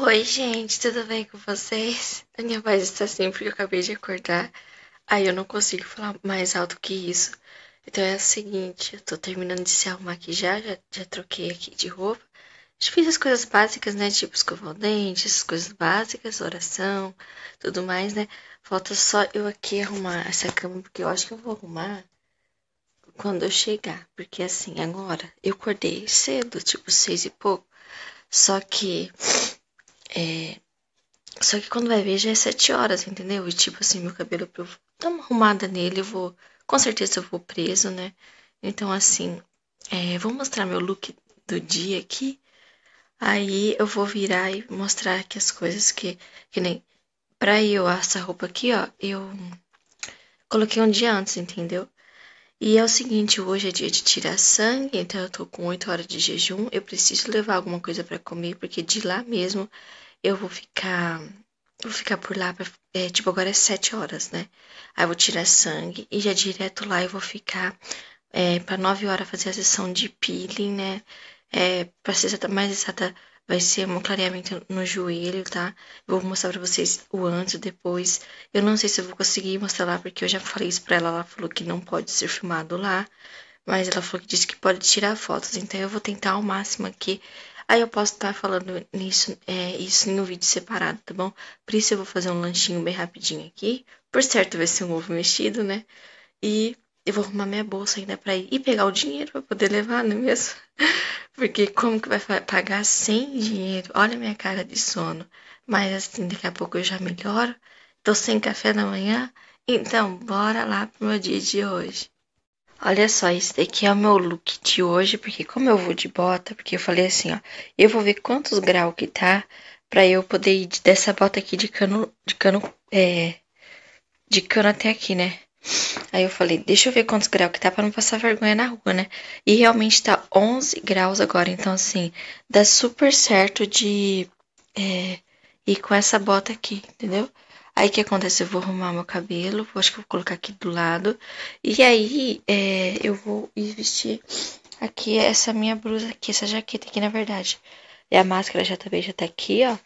Oi, gente, tudo bem com vocês? A minha voz está assim porque eu acabei de acordar. Aí eu não consigo falar mais alto que isso. Então é o seguinte, eu tô terminando de se arrumar aqui já, já, já troquei aqui de roupa. Já fiz as coisas básicas, né? Tipo escovar o dente, essas coisas básicas, oração, tudo mais, né? Falta só eu aqui arrumar essa cama, porque eu acho que eu vou arrumar quando eu chegar. Porque assim, agora eu acordei cedo, tipo seis e pouco. Só que é... Só que quando vai ver já é sete horas, entendeu? E tipo assim, meu cabelo, eu vou dar uma arrumada nele, eu vou. Com certeza eu vou preso, né? Então assim, é... vou mostrar meu look do dia aqui. Aí eu vou virar e mostrar aqui as coisas que. Que nem. Pra eu essa roupa aqui, ó, eu coloquei um dia antes, entendeu? E é o seguinte, hoje é dia de tirar sangue, então eu tô com 8 horas de jejum. Eu preciso levar alguma coisa para comer, porque de lá mesmo eu vou ficar. Vou ficar por lá, pra, é, tipo, agora é 7 horas, né? Aí eu vou tirar sangue e já direto lá eu vou ficar é, para 9 horas fazer a sessão de peeling, né? É, pra ser mais exata, Vai ser um clareamento no joelho, tá? Vou mostrar pra vocês o antes e depois. Eu não sei se eu vou conseguir mostrar lá, porque eu já falei isso pra ela. Ela falou que não pode ser filmado lá. Mas ela falou que disse que pode tirar fotos. Então, eu vou tentar ao máximo aqui. Aí eu posso estar tá falando nisso, é, isso um vídeo separado, tá bom? Por isso eu vou fazer um lanchinho bem rapidinho aqui. Por certo vai ser um ovo mexido, né? E eu vou arrumar minha bolsa ainda para ir e pegar o dinheiro para poder levar, não é mesmo? Porque como que vai pagar sem dinheiro? Olha minha cara de sono. Mas assim, daqui a pouco eu já melhoro. Tô sem café da manhã. Então, bora lá pro meu dia de hoje. Olha só, esse daqui é o meu look de hoje, porque como eu vou de bota, porque eu falei assim, ó, eu vou ver quantos graus que tá pra eu poder ir dessa bota aqui de cano, de cano, é, de cano até aqui, né? Aí eu falei, deixa eu ver quantos graus que tá pra não passar vergonha na rua, né? E realmente tá 11 graus agora, então assim, dá super certo de é, ir com essa bota aqui, entendeu? Aí o que acontece? Eu vou arrumar meu cabelo, acho que eu vou colocar aqui do lado. E aí é, eu vou vestir aqui essa minha blusa aqui, essa jaqueta aqui, na verdade. E a máscara já também tá, já tá aqui, ó.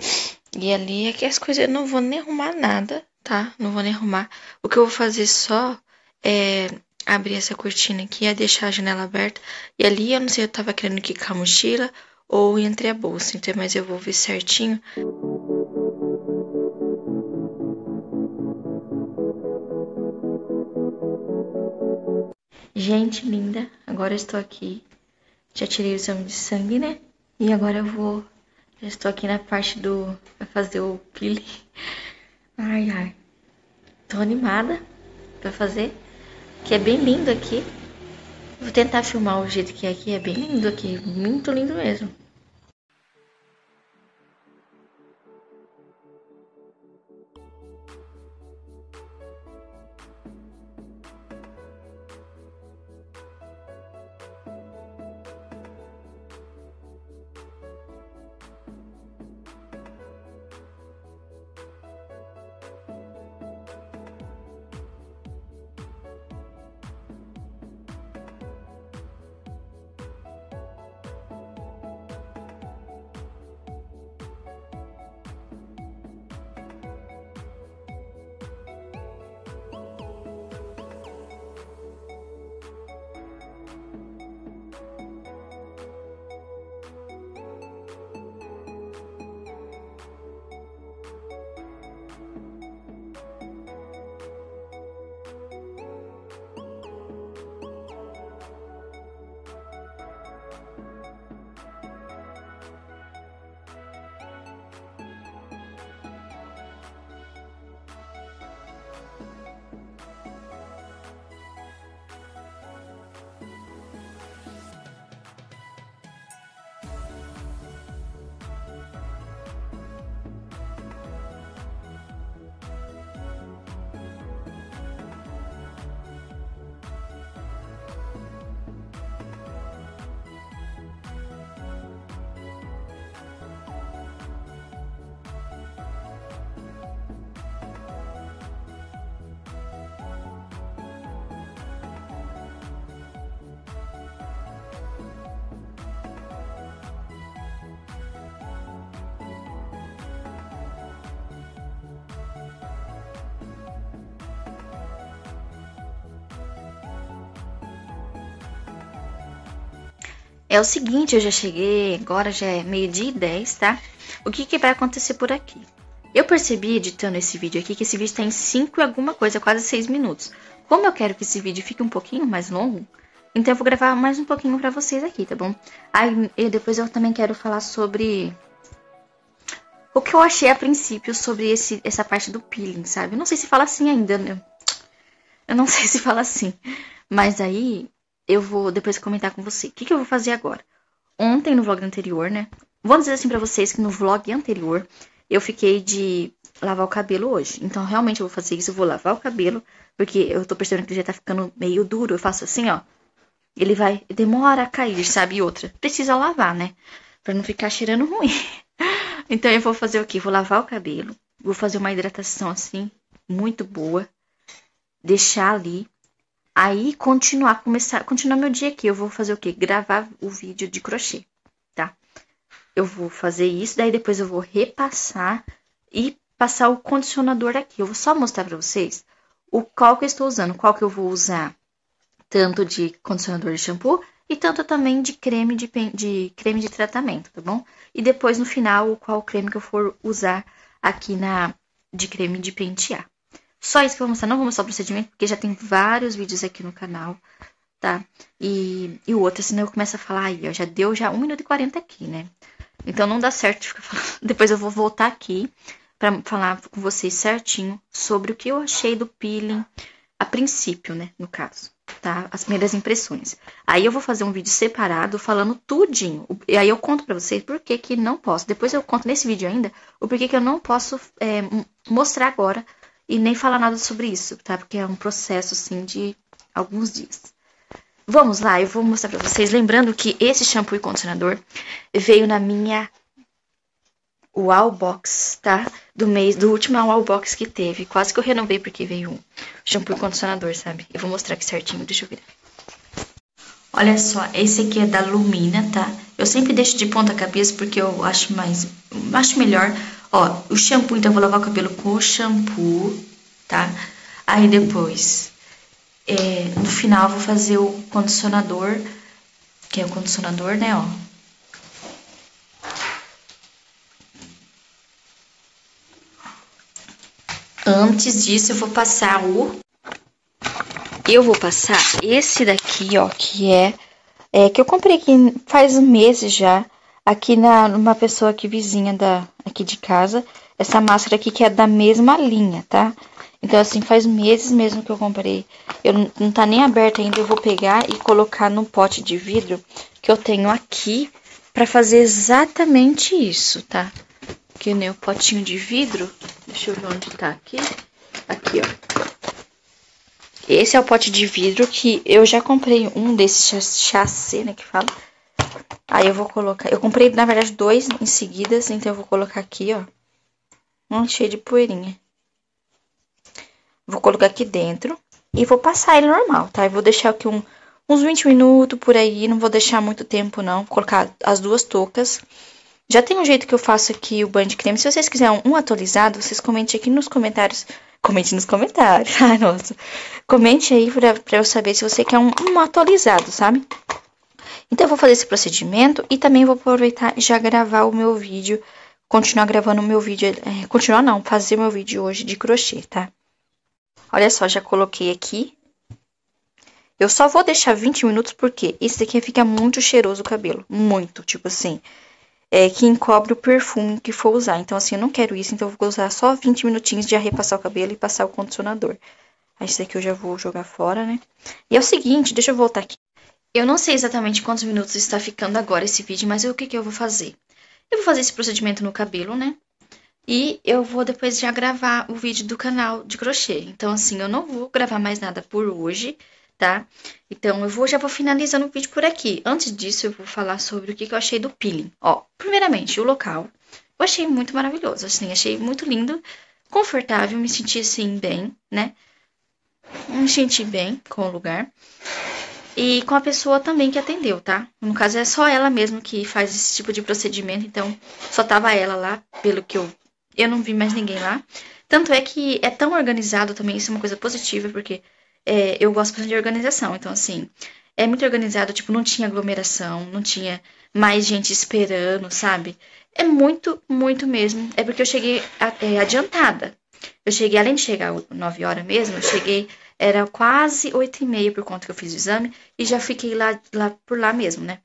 E ali aqui é as coisas, eu não vou nem arrumar nada, tá? Não vou nem arrumar. O que eu vou fazer só é, abrir essa cortina aqui, ia deixar a janela aberta. E ali eu não sei, eu tava querendo quicar a mochila ou entre a bolsa. Então, mas eu vou ver certinho. Gente linda, agora eu estou aqui. Já tirei o exame de sangue, né? E agora eu vou. Já estou aqui na parte do. Vai fazer o peeling. Ai, ai. Tô animada pra fazer que é bem lindo aqui. Vou tentar filmar o jeito que é aqui, é bem lindo aqui, muito lindo mesmo. É o seguinte, eu já cheguei, agora já é meio-dia e 10, tá? O que, que vai acontecer por aqui? Eu percebi editando esse vídeo aqui que esse vídeo está em 5 e alguma coisa, quase 6 minutos. Como eu quero que esse vídeo fique um pouquinho mais longo, então eu vou gravar mais um pouquinho pra vocês aqui, tá bom? Aí depois eu também quero falar sobre o que eu achei a princípio sobre esse, essa parte do peeling, sabe? Eu não sei se fala assim ainda, né? Eu não sei se fala assim. Mas aí eu vou depois comentar com você. O que, que eu vou fazer agora? Ontem, no vlog anterior, né? Vamos dizer assim pra vocês que no vlog anterior eu fiquei de lavar o cabelo hoje. Então, realmente eu vou fazer isso. Eu vou lavar o cabelo, porque eu tô percebendo que ele já tá ficando meio duro. Eu faço assim, ó. Ele vai. Demora a cair, sabe? E outra. Precisa lavar, né? Pra não ficar cheirando ruim. então, eu vou fazer o quê? Vou lavar o cabelo. Vou fazer uma hidratação assim, muito boa. Deixar ali Aí, continuar, começar, continuar meu dia aqui. Eu vou fazer o quê? Gravar o vídeo de crochê, tá? Eu vou fazer isso, daí depois eu vou repassar e passar o condicionador aqui. Eu vou só mostrar pra vocês o qual que eu estou usando, qual que eu vou usar tanto de condicionador de shampoo e tanto também de creme de, de, creme de tratamento, tá bom? E depois, no final, qual creme que eu for usar aqui na de creme de pentear. Só isso que eu vou mostrar, não vou mostrar o procedimento, porque já tem vários vídeos aqui no canal, tá? E, e o outro, senão eu começo a falar aí, ó, já deu já 1 minuto e 40 aqui, né? Então não dá certo ficar falando. Depois eu vou voltar aqui para falar com vocês certinho sobre o que eu achei do peeling a princípio, né, no caso, tá? As primeiras impressões. Aí eu vou fazer um vídeo separado falando tudinho. E aí eu conto para vocês por que que não posso. Depois eu conto nesse vídeo ainda o porquê que eu não posso é, mostrar agora e nem falar nada sobre isso, tá? Porque é um processo, assim, de alguns dias. Vamos lá, eu vou mostrar pra vocês. Lembrando que esse shampoo e condicionador veio na minha Wow Box, tá? Do mês, do último Wow Box que teve. Quase que eu renovei porque veio um shampoo e condicionador, sabe? Eu vou mostrar aqui certinho, deixa eu virar. Olha só, esse aqui é da Lumina, tá? Eu sempre deixo de ponta cabeça porque eu acho mais, acho melhor Ó, o shampoo, então, eu vou lavar o cabelo com o shampoo, tá? Aí depois, é, no final, eu vou fazer o condicionador, que é o condicionador, né, ó. Antes disso, eu vou passar o... Eu vou passar esse daqui, ó, que é... É, que eu comprei aqui faz meses já, aqui na uma pessoa aqui vizinha da aqui de casa, essa máscara aqui que é da mesma linha, tá? Então assim, faz meses mesmo que eu comprei. Eu não, não tá nem aberta ainda, eu vou pegar e colocar no pote de vidro que eu tenho aqui para fazer exatamente isso, tá? Que nem o potinho de vidro, deixa eu ver onde tá aqui. Aqui, ó. Esse é o pote de vidro que eu já comprei um desses chassi, né, que fala Aí eu vou colocar... Eu comprei, na verdade, dois em seguida, assim, então eu vou colocar aqui, ó. Um cheio de poeirinha. Vou colocar aqui dentro e vou passar ele normal, tá? Eu vou deixar aqui um, uns 20 minutos por aí, não vou deixar muito tempo, não. Vou colocar as duas toucas. Já tem um jeito que eu faço aqui o banho de creme. Se vocês quiserem um atualizado, vocês comentem aqui nos comentários. Comente nos comentários. Ai, ah, nossa. Comente aí pra, pra eu saber se você quer um, um atualizado, sabe? Então, eu vou fazer esse procedimento e também vou aproveitar e já gravar o meu vídeo, continuar gravando o meu vídeo, é, continuar não, fazer meu vídeo hoje de crochê, tá? Olha só, já coloquei aqui. Eu só vou deixar 20 minutos porque esse daqui fica muito cheiroso o cabelo, muito, tipo assim, é, que encobre o perfume que for usar. Então, assim, eu não quero isso, então eu vou usar só 20 minutinhos de arrepassar o cabelo e passar o condicionador. Esse daqui eu já vou jogar fora, né? E é o seguinte, deixa eu voltar aqui. Eu não sei exatamente quantos minutos está ficando agora esse vídeo, mas o que, que eu vou fazer? Eu vou fazer esse procedimento no cabelo, né? E eu vou depois já gravar o vídeo do canal de crochê. Então, assim, eu não vou gravar mais nada por hoje, tá? Então, eu vou, já vou finalizando o vídeo por aqui. Antes disso, eu vou falar sobre o que, que eu achei do peeling. Ó, primeiramente, o local. Eu achei muito maravilhoso, assim, achei muito lindo, confortável, me senti, assim, bem, né? Me senti bem com o lugar e com a pessoa também que atendeu, tá? No caso é só ela mesmo que faz esse tipo de procedimento, então só tava ela lá, pelo que eu eu não vi mais ninguém lá. Tanto é que é tão organizado também, isso é uma coisa positiva, porque é, eu gosto bastante de organização, então assim, é muito organizado, tipo, não tinha aglomeração, não tinha mais gente esperando, sabe? É muito, muito mesmo. É porque eu cheguei é, adiantada. Eu cheguei, além de chegar 9 horas mesmo, eu cheguei era quase oito e meia por conta que eu fiz o exame e já fiquei lá, lá por lá mesmo, né?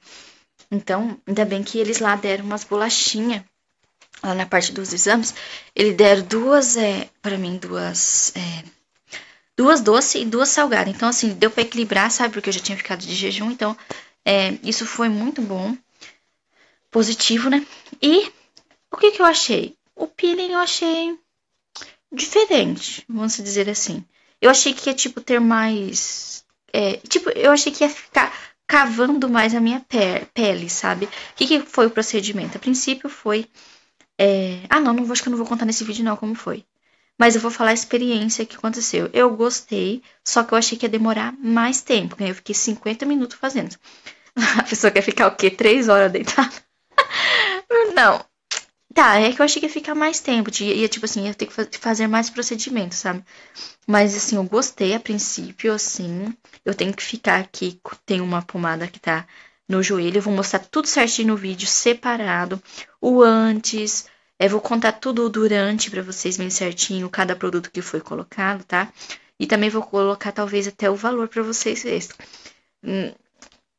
Então, ainda bem que eles lá deram umas bolachinhas lá na parte dos exames. Eles deram duas, é, para mim, duas, é, duas doces e duas salgadas. Então, assim, deu para equilibrar, sabe? Porque eu já tinha ficado de jejum, então é, isso foi muito bom, positivo, né? E o que, que eu achei? O peeling eu achei diferente, vamos dizer assim. Eu achei que ia, tipo, ter mais. É, tipo, eu achei que ia ficar cavando mais a minha pele, sabe? O que, que foi o procedimento? A princípio foi. É... Ah, não, não acho que eu não vou contar nesse vídeo, não, como foi. Mas eu vou falar a experiência que aconteceu. Eu gostei, só que eu achei que ia demorar mais tempo, né? Eu fiquei 50 minutos fazendo. A pessoa quer ficar o quê? Três horas deitada? Não, Tá, é que eu achei que ia ficar mais tempo, ia, tipo assim, ia ter que fazer mais procedimentos, sabe? Mas, assim, eu gostei a princípio, assim. Eu tenho que ficar aqui, tem uma pomada que tá no joelho. Eu vou mostrar tudo certinho no vídeo, separado. O antes, eu é, vou contar tudo o durante pra vocês bem certinho, cada produto que foi colocado, tá? E também vou colocar, talvez, até o valor pra vocês verem. Hum,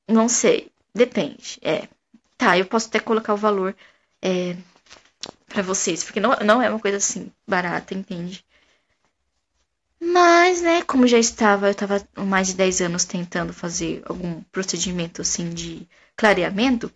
não sei, depende, é. Tá, eu posso até colocar o valor... É, para vocês, porque não, não é uma coisa assim barata, entende? Mas, né, como já estava, eu estava mais de 10 anos tentando fazer algum procedimento assim de clareamento,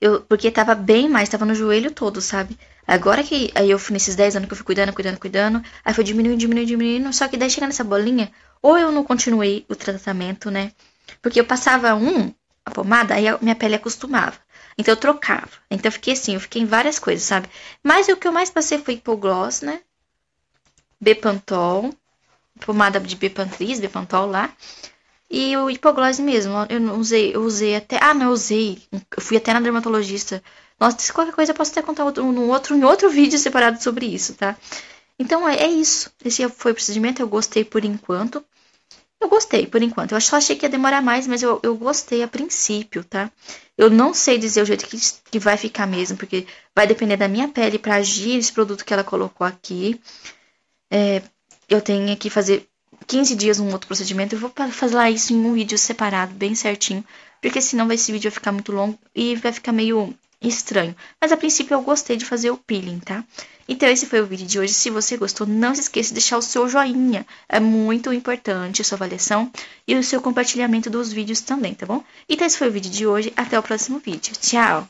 eu, porque estava bem mais, estava no joelho todo, sabe? Agora que aí eu fui nesses 10 anos que eu fui cuidando, cuidando, cuidando, aí foi diminuindo, diminuindo, diminuindo, só que daí chega nessa bolinha, ou eu não continuei o tratamento, né? Porque eu passava um, a pomada, aí a minha pele acostumava. Então eu trocava. Então eu fiquei assim, eu fiquei em várias coisas, sabe? Mas o que eu mais passei foi hipogloss, né? Bepantol, pomada de Bepantriz, Bepantol lá. E o hipogloss mesmo, eu não usei, eu usei até, ah, não, eu usei. Eu fui até na dermatologista. Nossa, qualquer coisa eu posso até contar outro, um, outro, em outro vídeo separado sobre isso, tá? Então é, é isso. Esse foi o procedimento, eu gostei por enquanto. Eu gostei, por enquanto. Eu só achei que ia demorar mais, mas eu, eu gostei a princípio, tá? Eu não sei dizer o jeito que, que vai ficar mesmo, porque vai depender da minha pele para agir esse produto que ela colocou aqui. É, eu tenho que fazer 15 dias um outro procedimento. Eu vou fazer isso em um vídeo separado, bem certinho, porque senão esse vídeo vai ficar muito longo e vai ficar meio estranho. Mas a princípio eu gostei de fazer o peeling, tá? Então esse foi o vídeo de hoje. Se você gostou, não se esqueça de deixar o seu joinha. É muito importante a sua avaliação e o seu compartilhamento dos vídeos também, tá bom? Então esse foi o vídeo de hoje. Até o próximo vídeo. Tchau!